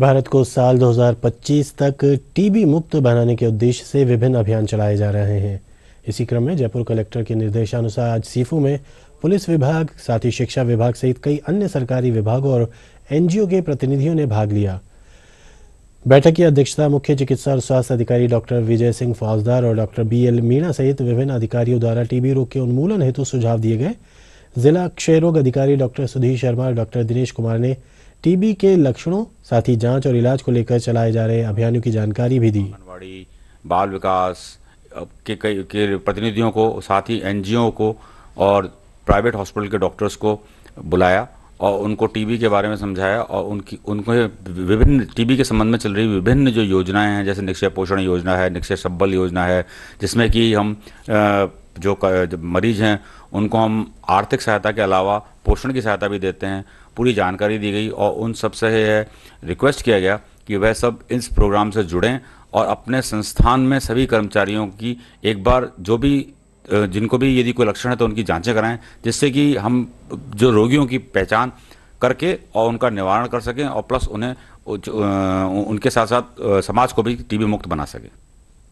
भारत को साल 2025 तक टीबी मुक्त बनाने के उद्देश्य से विभिन्न अभियान चलाए जा रहे हैं इसी क्रम में जयपुर कलेक्टर के निर्देशानुसार आज सीफू में पुलिस विभाग साथ ही शिक्षा विभाग सहित कई अन्य सरकारी विभागों और एनजीओ के प्रतिनिधियों ने भाग लिया बैठक की अध्यक्षता मुख्य चिकित्सा और स्वास्थ्य अधिकारी डॉक्टर विजय सिंह फौजदार और डॉक्टर बी एल मीणा सहित विभिन्न अधिकारियों द्वारा टीबी रोग के उन्मूलन हेतु सुझाव दिए गए जिला क्षय रोग अधिकारी डॉक्टर सुधीर शर्मा और डॉक्टर दिनेश कुमार ने टीबी के लक्षणों साथ ही जांच और इलाज को लेकर चलाए जा रहे अभियानों की जानकारी भी दी आंगनबाड़ी बाल विकास के कई के प्रतिनिधियों को साथ ही एन को और प्राइवेट हॉस्पिटल के डॉक्टर्स को बुलाया और उनको टीबी के बारे में समझाया और उनकी उनको विभिन्न टीबी के संबंध में चल रही विभिन्न जो योजनाएं हैं जैसे निक्षय पोषण योजना है निक्षय सब्बल योजना है जिसमें कि हम आ, जो मरीज हैं उनको हम आर्थिक सहायता के अलावा पोषण की सहायता भी देते हैं पूरी जानकारी दी गई और उन सब से है रिक्वेस्ट किया गया कि वह सब इस प्रोग्राम से जुड़ें और अपने संस्थान में सभी कर्मचारियों की एक बार जो भी जिनको भी यदि कोई लक्षण है तो उनकी जांचें कराएं जिससे कि हम जो रोगियों की पहचान करके और उनका निवारण कर सकें और प्लस उन्हें उनके साथ साथ समाज को भी टीबी मुक्त बना सकें